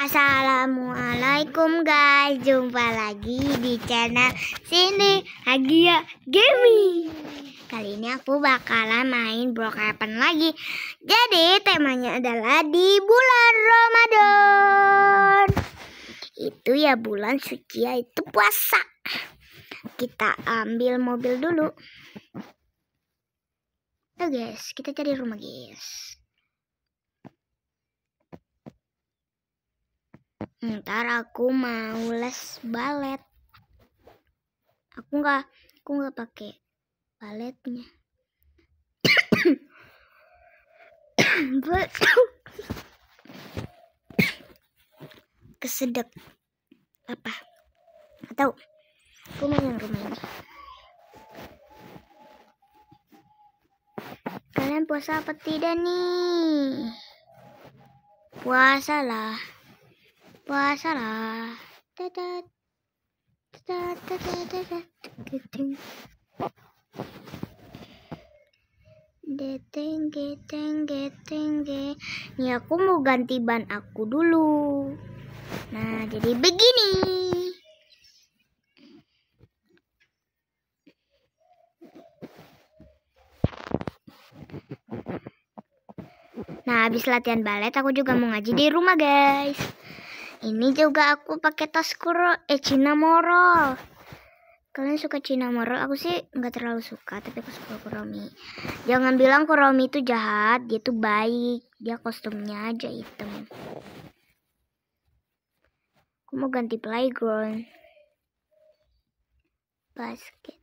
Assalamualaikum guys, jumpa lagi di channel sini Hagia Gaming. Kali ini aku bakalan main Brookhaven lagi. Jadi temanya adalah di bulan Ramadan. Itu ya bulan suci itu puasa. Kita ambil mobil dulu. Oke guys, kita cari rumah guys. ntar aku mau les balet aku nggak aku nggak pakai baletnya kesedek apa Atau tahu aku main ini kalian puasa apa tidak nih puasa lah puasalah dadah dadah dadah dadah gitu Geteng, geteng, geteng, geteng. Ini aku mau ganti ban aku dulu. Nah, jadi begini. Nah, habis latihan balet, aku juga mau ngaji di rumah, guys. Ini juga aku pakai tas kuro eh Cina Moro. Kalian suka Cina Moro? Aku sih nggak terlalu suka, tapi aku suka Kuromi. Jangan bilang Kuromi itu jahat, dia tuh baik. Dia kostumnya aja hitam. Aku mau ganti playground. Basket.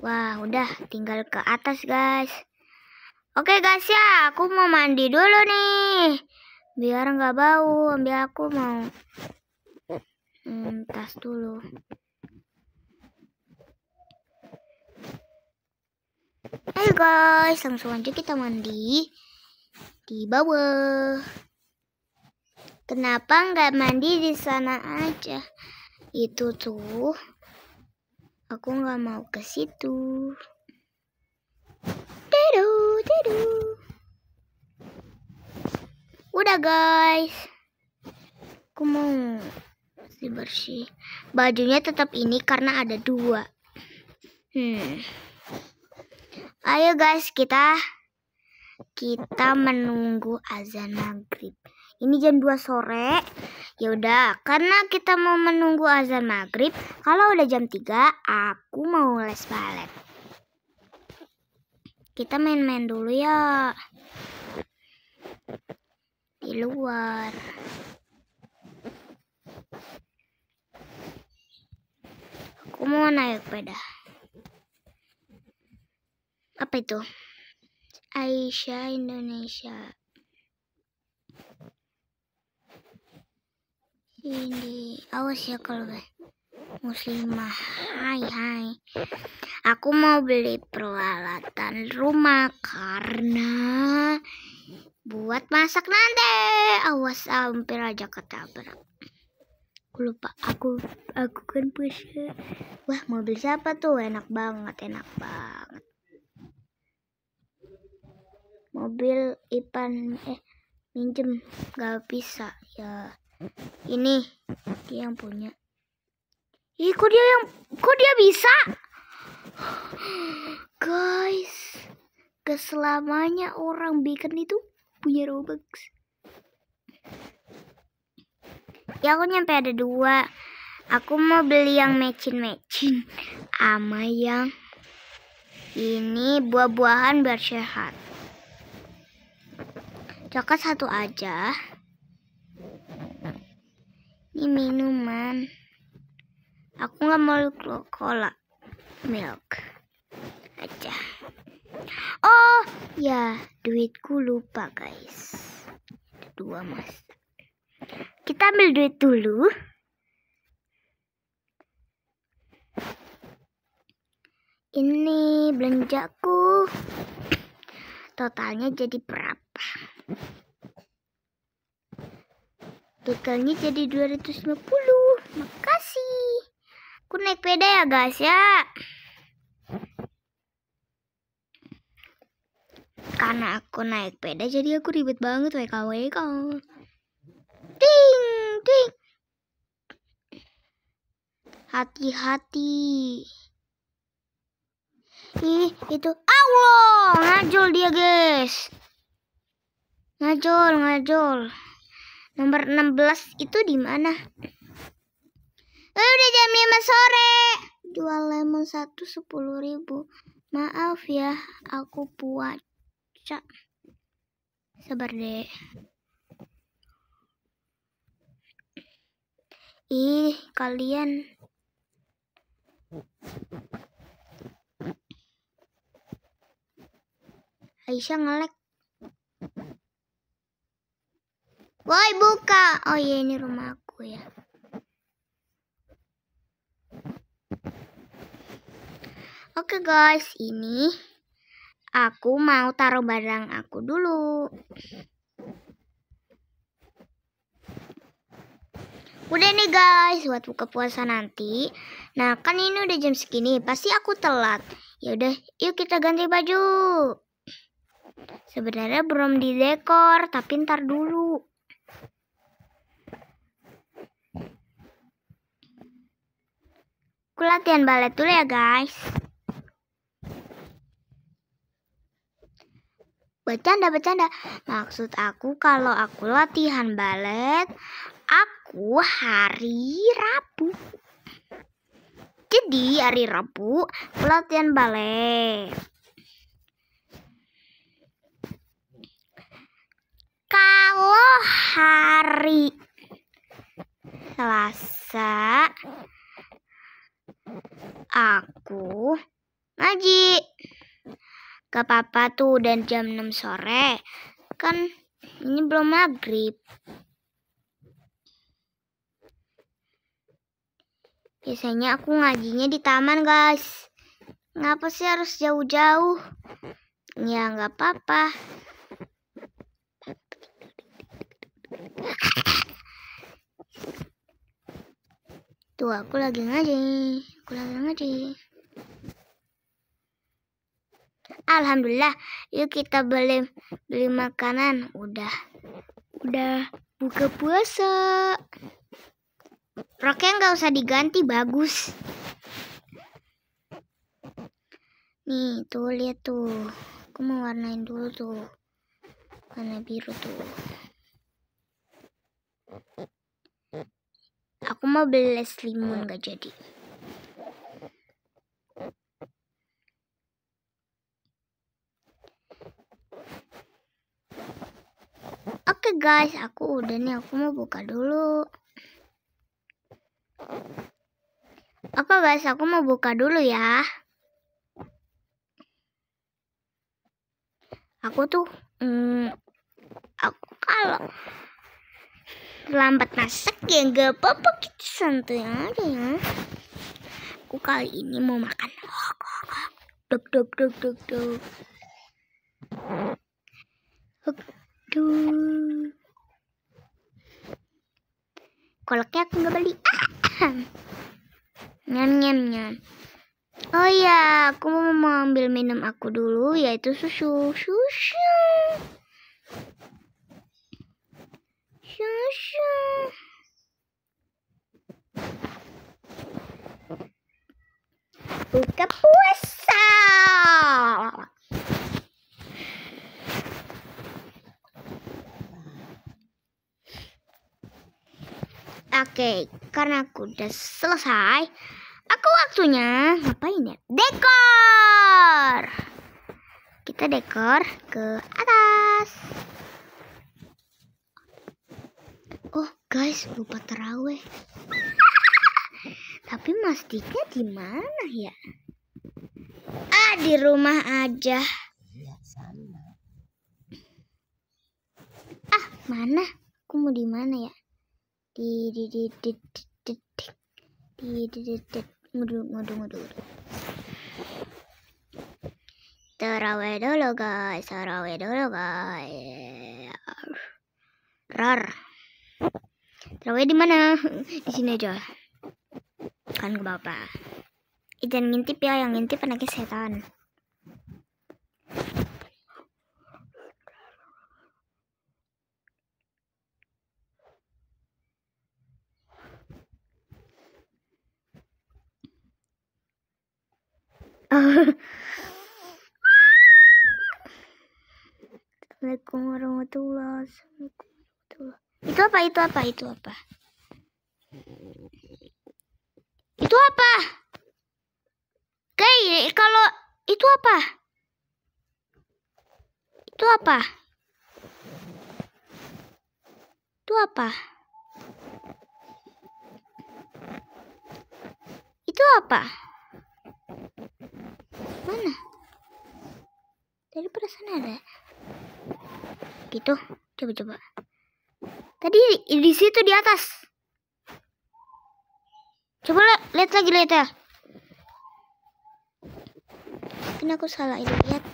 Wah, udah tinggal ke atas, guys. Oke, guys ya, aku mau mandi dulu nih biar nggak bau ambil aku mau hmm, tas dulu Ayo guys, langsung aja kita mandi di bawah. Kenapa nggak mandi di sana aja? Itu tuh, aku nggak mau ke situ. Tidur, tidur udah guys aku mau bersih bajunya tetap ini karena ada dua hmm. ayo guys kita kita menunggu azan maghrib ini jam 2 sore yaudah karena kita mau menunggu azan maghrib kalau udah jam 3 aku mau les balet kita main-main dulu ya di luar. Aku mau naik sepeda. Apa itu? Aisyah Indonesia. Ini awas ya kalau muslimah. Hai hai. Aku mau beli peralatan rumah karena buat masak nanti awas hampir aja ketabrak aku lupa aku aku kan punya wah mobil siapa tuh enak banget enak banget mobil Ipan eh minjem gak bisa ya ini dia yang punya ih kok dia yang kok dia bisa guys keselamanya orang bikin itu punya robux ya aku nyampe ada dua aku mau beli yang mecin-mecin. ama yang ini buah-buahan biar sehat coklat satu aja ini minuman aku nggak mau cola milk aja Oh ya duitku lupa guys. dua mas. Kita ambil duit dulu. Ini belanjaku. Totalnya jadi berapa? Totalnya jadi 250. Makasih. Aku naik sepeda ya guys ya. Karena aku naik sepeda jadi aku ribet banget weka ting ting, Hati-hati. Ih, itu Allah, ngajul dia, guys. Ngajul, ngajul. Nomor 16 itu di mana? Eh, udah jam 5 sore. Jual lemon satu sepuluh ribu. Maaf ya, aku buat baca sabar deh ih kalian Aisyah ngelek Woi buka Oh iya ini rumah aku ya Oke okay, guys ini Aku mau taruh barang aku dulu. Udah nih guys, buat buka puasa nanti. Nah, kan ini udah jam segini, pasti aku telat. Ya udah, yuk kita ganti baju. Sebenarnya belum di dekor, tapi ntar dulu. Aku latihan balet dulu ya guys. bercanda bercanda maksud aku kalau aku latihan balet aku hari Rabu jadi hari Rabu latihan balet kalau hari Selasa aku ngaji Gak apa-apa tuh dan jam 6 sore. Kan ini belum maghrib. Biasanya aku ngajinya di taman guys. Ngapa sih harus jauh-jauh? Ya nggak apa-apa. Tuh aku lagi ngaji, aku lagi ngaji. Alhamdulillah, yuk kita beli beli makanan. Udah. Udah buka puasa. Roknya nggak usah diganti, bagus. Nih, tuh lihat tuh. Aku mau warnain dulu tuh. Warna biru tuh. Aku mau beli es limun gak jadi. Oke okay guys, aku udah nih, aku mau buka dulu. Oke okay guys, aku mau buka dulu ya. Aku tuh, hmm, aku kalau lambat masak ya nggak apa-apa kita gitu, santai aja ya. Aku kali ini mau makan dok dok dok dok Aduh. aku nggak beli. Ah. Nyam nyam nyam. Oh ya, aku mau ambil minum aku dulu yaitu susu. Susu. Susu. Buka puasa. Oke, karena aku udah selesai, aku waktunya ngapain ya? Dekor. Kita dekor ke atas. Oh, guys, lupa terawih. Tapi masjidnya di mana ya? Ah, di rumah aja. Ah, mana? Aku mau di mana ya? Mudu, dulu guys, terawih dulu guys. Rar. Terawih di mana? Di sini aja. Kan ke bapak. Ijen ngintip ya, yang ngintip anaknya setan. Assalamualaikum warahmatullahi wabarakatuh. Itu apa? Itu apa? Itu apa? Itu apa? Guys, kalau itu apa? Itu apa? Itu apa? Itu apa? Mana? tadi perasaan ada. Gitu. Coba-coba. Tadi di situ di atas. Coba lihat lagi lihat ya. Mungkin aku salah ini lihat.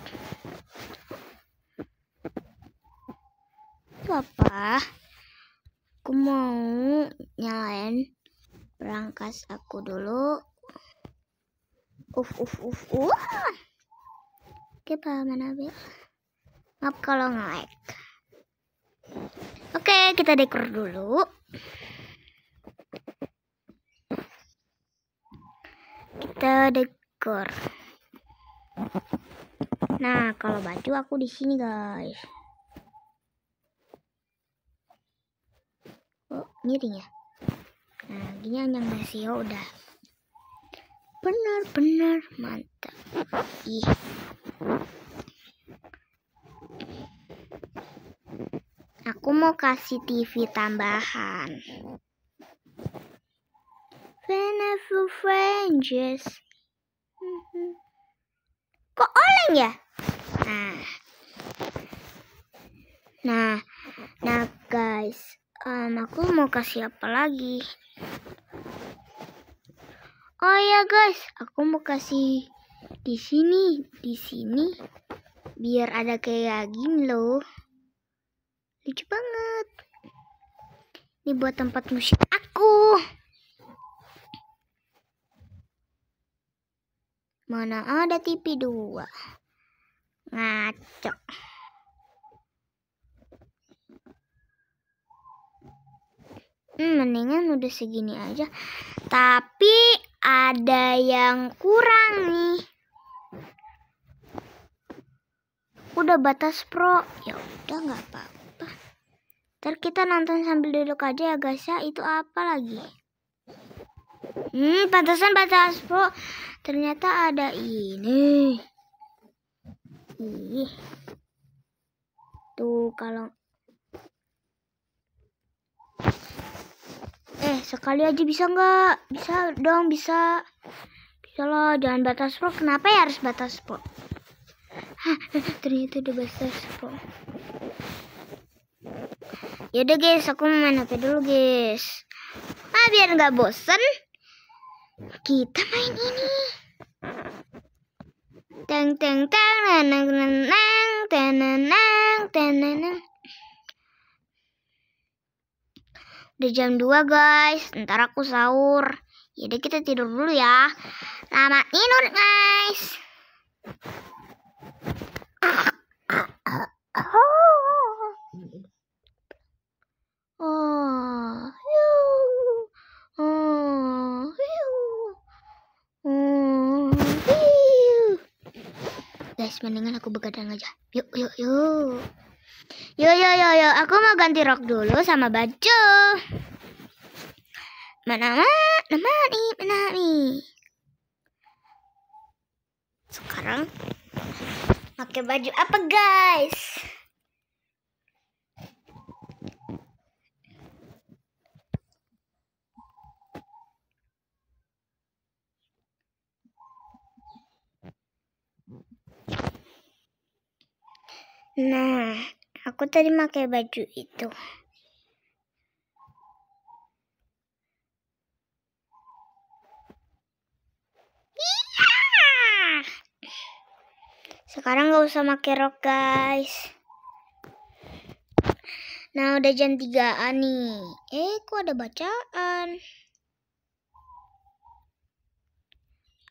Itu apa? Aku mau nyalain perangkas aku dulu. Uf uf uf uf. Oke, mana be? Maaf kalau nge-lag. Oke, kita dekor dulu. Kita dekor. Nah, kalau baju aku di sini, guys. Oh, miring ya. Nah, gini yang masih udah benar-benar mantap ih aku mau kasih TV tambahan Venezuela Frenches kok oleng ya nah nah nah guys um, aku mau kasih apa lagi Oh ya guys, aku mau kasih di sini, di sini, biar ada kayak gini loh. Lucu banget. Ini buat tempat musik aku. Mana ada TV dua? Ngaco. Hmm, mendingan udah segini aja tapi ada yang kurang nih udah batas pro ya udah nggak apa-apa ntar kita nonton sambil duduk aja ya guys ya itu apa lagi hmm batasan batas pro ternyata ada ini ih tuh kalau deh sekali aja bisa nggak bisa dong bisa bisa loh jangan batas pro kenapa ya harus batas pro ternyata udah batas pro yaudah guys aku mau main hp dulu guys ah biar nggak bosen kita main ini teng teng teng neng neng nang neng neng Udah jam 2 guys, ntar aku sahur. Jadi ya kita tidur dulu ya. Selamat tidur guys. Guys, mendingan aku begadang aja. Yuk, yuk, yuk. Yo yo yo yo, aku mau ganti rok dulu sama baju. Mana mana mana mana Sekarang pakai baju apa guys? Nah, Aku tadi pakai baju itu. Iya! Sekarang gak usah pakai rok, guys. Nah, udah jam 3-an nih. Eh, kok ada bacaan?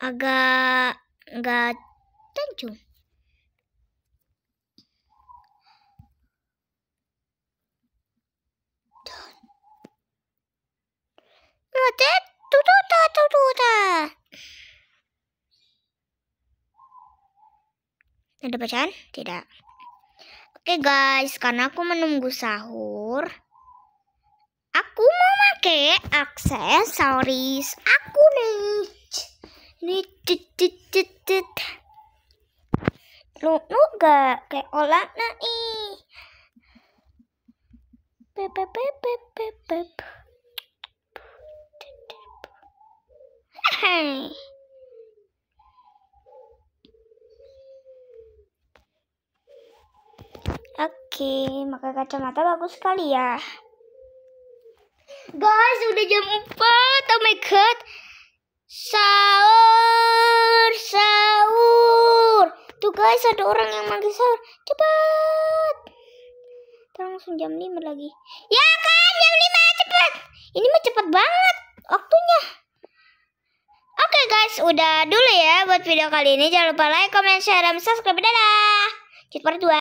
Agak nggak Tancung. Ada bacaan? Tidak. Oke guys, karena aku menunggu sahur, aku mau pakai aksesoris aku nih. Nih, tit, tit, tit, Lu, gak kayak olah nih. Pepe, pepe, pepe, pepe. Hey. Oke, maka kacamata bagus sekali ya. Guys, udah jam 4. Oh my god. Sahur, sahur. Tuh guys, ada orang yang manggil sahur. Cepat. Langsung jam 5 lagi. Ya kan, jam 5 cepat. Ini mah cepat banget waktunya guys, udah dulu ya buat video kali ini. Jangan lupa like, comment, share, dan subscribe. Dadah! Cepat dua.